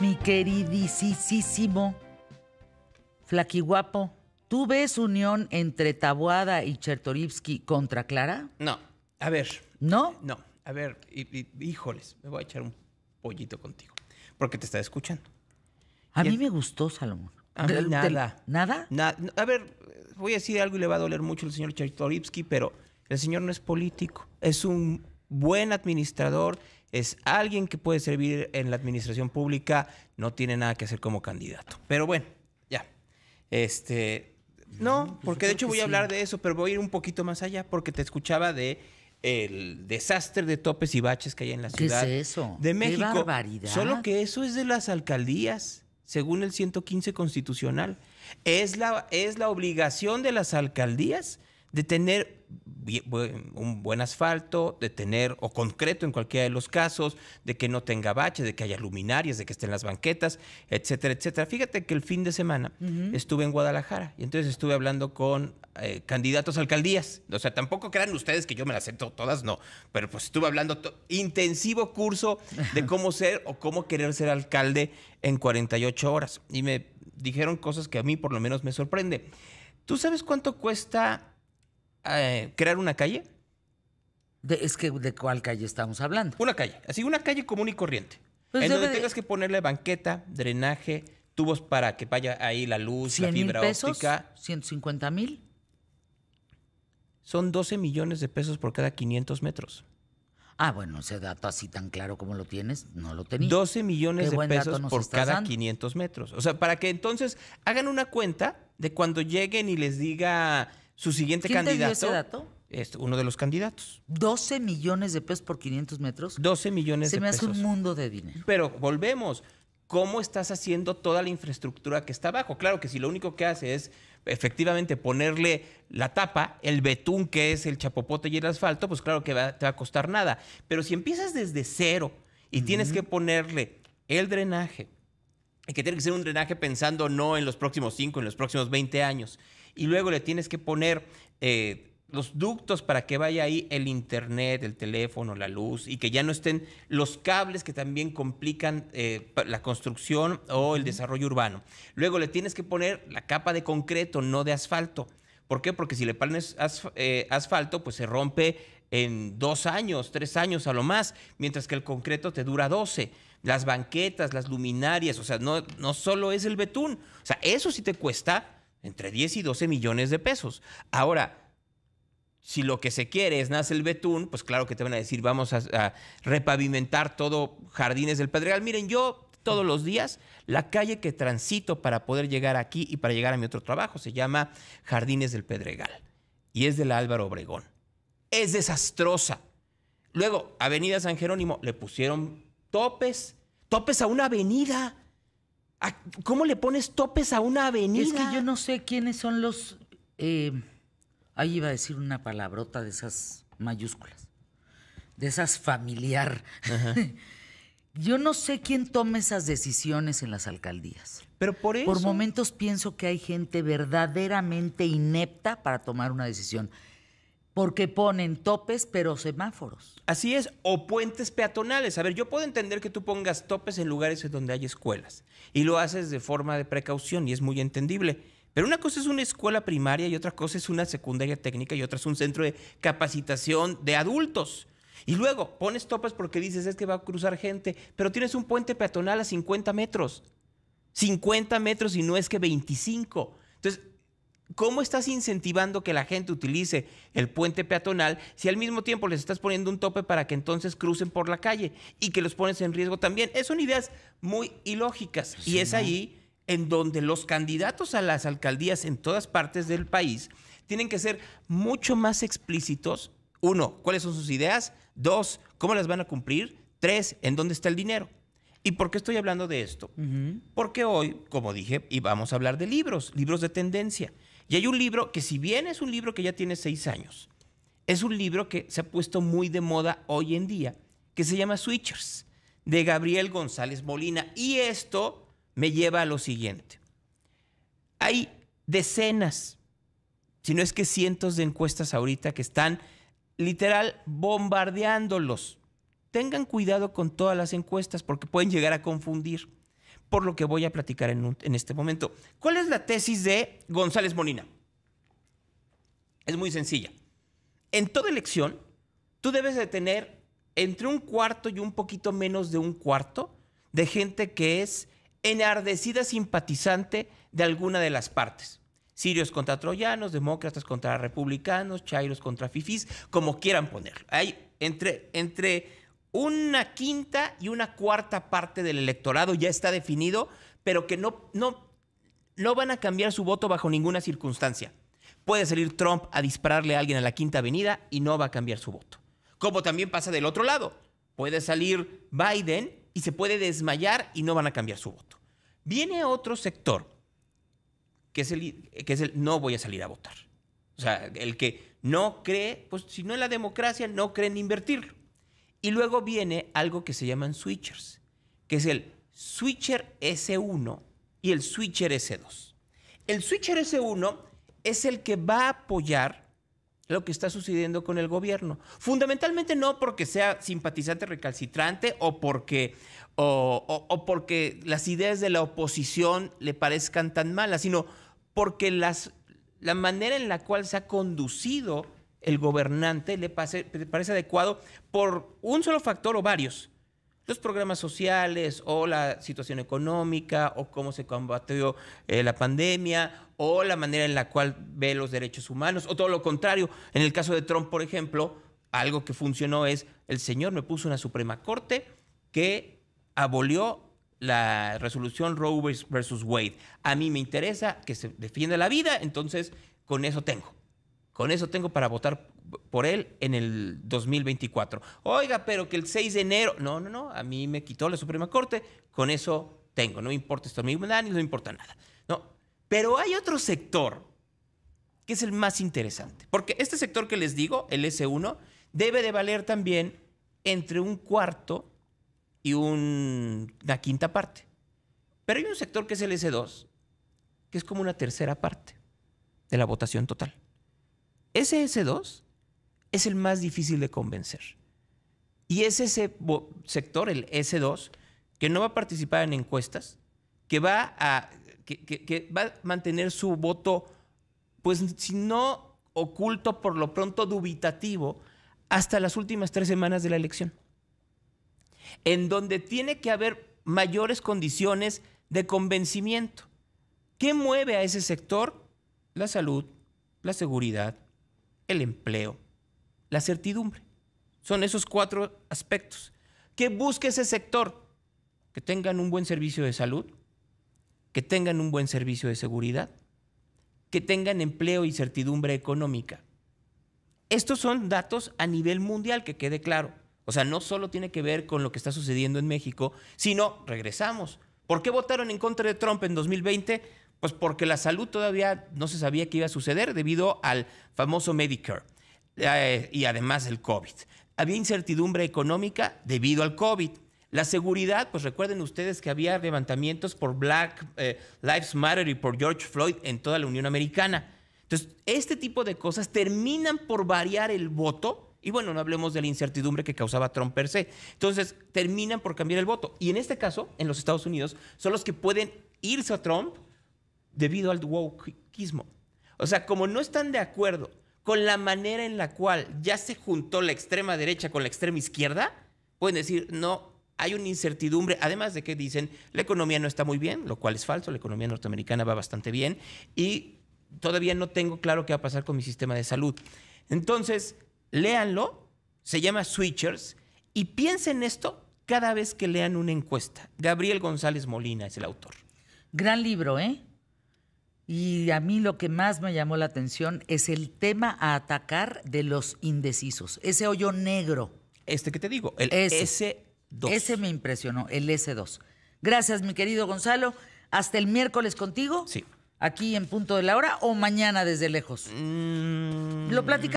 Mi queridísimo Flaquiguapo, ¿tú ves unión entre Tabuada y Chertorivsky contra Clara? No. A ver. ¿No? No. A ver, híjoles, me voy a echar un pollito contigo. Porque te está escuchando. A mí me gustó, Salomón. A nada. ¿Nada? a ver, voy a decir algo y le va a doler mucho al señor Chertorivsky, pero el señor no es político. Es un buen administrador es alguien que puede servir en la administración pública, no tiene nada que hacer como candidato. Pero bueno, ya. Este, no, porque de hecho voy a hablar de eso, pero voy a ir un poquito más allá porque te escuchaba de el desastre de topes y baches que hay en la ciudad ¿Qué es eso? de México. Qué barbaridad. Solo que eso es de las alcaldías, según el 115 constitucional. Es la, es la obligación de las alcaldías de tener un buen asfalto, de tener, o concreto en cualquiera de los casos, de que no tenga baches, de que haya luminarias, de que estén las banquetas, etcétera, etcétera. Fíjate que el fin de semana estuve en Guadalajara y entonces estuve hablando con eh, candidatos a alcaldías. O sea, tampoco crean ustedes que yo me las acepto todas, no, pero pues estuve hablando intensivo curso de cómo ser o cómo querer ser alcalde en 48 horas. Y me dijeron cosas que a mí por lo menos me sorprende. ¿Tú sabes cuánto cuesta eh, crear una calle. De, es que de cuál calle estamos hablando. Una calle, así una calle común y corriente. Pues en donde tengas que ponerle banqueta, drenaje, tubos para que vaya ahí la luz, la fibra pesos, óptica. 150 mil. Son 12 millones de pesos por cada 500 metros. Ah, bueno, ese dato así tan claro como lo tienes, no lo tenía. 12 millones de pesos por cada 500 metros. O sea, para que entonces hagan una cuenta de cuando lleguen y les diga su siguiente candidato. Te dato? Es uno de los candidatos. 12 millones de pesos por 500 metros. 12 millones de pesos. Se me hace un mundo de dinero. Pero volvemos. ¿Cómo estás haciendo toda la infraestructura que está abajo? Claro que si lo único que hace es efectivamente ponerle la tapa, el betún que es el chapopote y el asfalto, pues claro que va, te va a costar nada. Pero si empiezas desde cero y tienes que ponerle el drenaje, que tiene que ser un drenaje pensando no en los próximos 5, en los próximos 20 años, y luego le tienes que poner eh, los ductos para que vaya ahí el internet, el teléfono, la luz y que ya no estén los cables que también complican eh, la construcción o el desarrollo urbano. Luego le tienes que poner la capa de concreto, no de asfalto. ¿Por qué? Porque si le pones eh, asfalto, pues se rompe en dos años, tres años a lo más, mientras que el concreto te dura 12. Las banquetas, las luminarias, o sea, no, no solo es el betún. O sea, eso sí te cuesta entre 10 y 12 millones de pesos. Ahora, si lo que se quiere es nace el betún, pues claro que te van a decir, vamos a, repavimentar todo Jardines del Pedregal. Miren, yo todos los días la calle que transito para poder llegar aquí y para llegar a mi otro trabajo se llama Jardines del Pedregal y es de la Álvaro Obregón. Es desastrosa. Luego, Avenida San Jerónimo, le pusieron topes, topes a una avenida. ¿Cómo le pones topes a una avenida? Es que yo no sé quiénes son los. Eh, ahí iba a decir una palabrota de esas mayúsculas, de esas familiar. yo no sé quién toma esas decisiones en las alcaldías. Pero por Por momentos pienso que hay gente verdaderamente inepta para tomar una decisión porque ponen topes pero semáforos. Así es, o puentes peatonales. A ver, yo puedo entender que tú pongas topes en lugares donde hay escuelas y lo haces de forma de precaución y es muy entendible. Pero una cosa es una escuela primaria y otra cosa es una secundaria técnica y otra es un centro de capacitación de adultos. Y luego pones topes porque dices es que va a cruzar gente, pero tienes un puente peatonal a 50 metros. 50 metros y no es que 25. Entonces, ¿Cómo estás incentivando que la gente utilice el puente peatonal si al mismo tiempo les estás poniendo un tope para que entonces crucen por la calle y que los pones en riesgo también? Es eh, son ideas muy ilógicas y es ahí en donde los candidatos a las alcaldías en todas partes del país tienen que ser mucho más explícitos. Uno, ¿cuáles son sus ideas? Dos, ¿cómo las van a cumplir? Tres, ¿en dónde está el dinero? ¿Y por qué estoy hablando de esto? Porque hoy, como dije, y vamos a hablar de libros, libros de tendencia. Y hay un libro que si bien es un libro que ya tiene seis años, es un libro que se ha puesto muy de moda hoy en día, que se llama Switchers, de Gabriel González Molina. Y esto me lleva a lo siguiente. Hay decenas, si no es que cientos de encuestas ahorita que están literal bombardeándolos. Tengan cuidado con todas las encuestas porque pueden llegar a confundir por lo que voy a platicar en, este momento. ¿Cuál es la tesis de González Molina? Es muy sencilla. En toda elección, tú debes de tener entre un cuarto y un poquito menos de un cuarto de gente que es enardecida simpatizante de alguna de las partes. Sirios contra troyanos, demócratas contra republicanos, chairos contra fifis, como quieran ponerlo. Hay entre, entre una quinta y una cuarta parte del electorado ya está definido, pero que no, no, no van a cambiar su voto bajo ninguna circunstancia. Puede salir Trump a dispararle a alguien a la Quinta Avenida y no va a cambiar su voto. Como también pasa del otro lado. Puede salir Biden y se puede desmayar y no van a cambiar su voto. Viene otro sector, que es el, que es el no voy a salir a votar. O sea, el que no cree, pues si no en la democracia, no creen en invertirlo. Y luego viene algo que se llaman switchers, que es el switcher S1 y el switcher S2. El switcher S1 es el que va a apoyar lo que está sucediendo con el gobierno. Fundamentalmente no porque sea simpatizante recalcitrante o porque, o, porque las ideas de la oposición le parezcan tan malas, sino porque las, la manera en la cual se ha conducido el gobernante le, parece adecuado por un solo factor o varios. Los programas sociales o la situación económica o cómo se combatió eh, la pandemia o la manera en la cual ve los derechos humanos o todo lo contrario. En el caso de Trump, por ejemplo, algo que funcionó es el señor me puso una Suprema Corte que abolió la resolución Roe versus Wade. A mí me interesa que se defienda la vida, entonces con eso tengo. Con eso tengo para votar por él en el 2024. Oiga, pero que el 6 de enero. No, no, no. A mí me quitó la Suprema Corte. Con eso tengo. No me importa esto. Me da ni no importa nada. No. Pero hay otro sector que es el más interesante. Porque este sector que les digo, el S1, debe de valer también entre un cuarto y una quinta parte. Pero hay un sector que es el S2, que es como una tercera parte de la votación total. Ese S2 es el más difícil de convencer. Y es ese sector, el S2, que no va a participar en encuestas, que va a, que va a mantener su voto, pues si no oculto, por lo pronto dubitativo, hasta las últimas tres semanas de la elección. En donde tiene que haber mayores condiciones de convencimiento. ¿Qué mueve a ese sector? La salud, la seguridad, el empleo, la certidumbre. Son esos cuatro aspectos. ¿Qué busca ese sector, que tengan un buen servicio de salud, que tengan un buen servicio de seguridad, que tengan empleo y certidumbre económica. Estos son datos a nivel mundial, que quede claro. O sea, no solo tiene que ver con lo que está sucediendo en México, sino, regresamos, ¿por qué votaron en contra de Trump en 2020? Pues porque la salud todavía no se sabía qué iba a suceder debido al famoso Medicare eh, y además el COVID. Había incertidumbre económica debido al COVID. La seguridad, pues recuerden ustedes que había levantamientos por Black eh, Lives Matter y por George Floyd en toda la Unión Americana. Entonces, este tipo de cosas terminan por variar el voto. Y bueno, no hablemos de la incertidumbre que causaba Trump per se. Entonces, terminan por cambiar el voto. Y en este caso, en los Estados Unidos, son los que pueden irse a Trump debido al wokeismo. O sea, como no están de acuerdo con la manera en la cual ya se juntó la extrema derecha con la extrema izquierda, pueden decir, no, hay una incertidumbre, además de que dicen, la economía no está muy bien, lo cual es falso, la economía norteamericana va bastante bien y todavía no tengo claro qué va a pasar con mi sistema de salud. Entonces, léanlo, se llama Switchers, y piensen esto cada vez que lean una encuesta. Gabriel González Molina es el autor. Gran libro, ¿eh? Y a mí lo que más me llamó la atención es el tema a atacar de los indecisos, ese hoyo negro. Este que te digo, el S2. Ese me impresionó, el S2. Gracias, mi querido Gonzalo. Hasta el miércoles contigo. Sí. Aquí en punto de la hora o mañana desde lejos. Mm. Lo platicamos.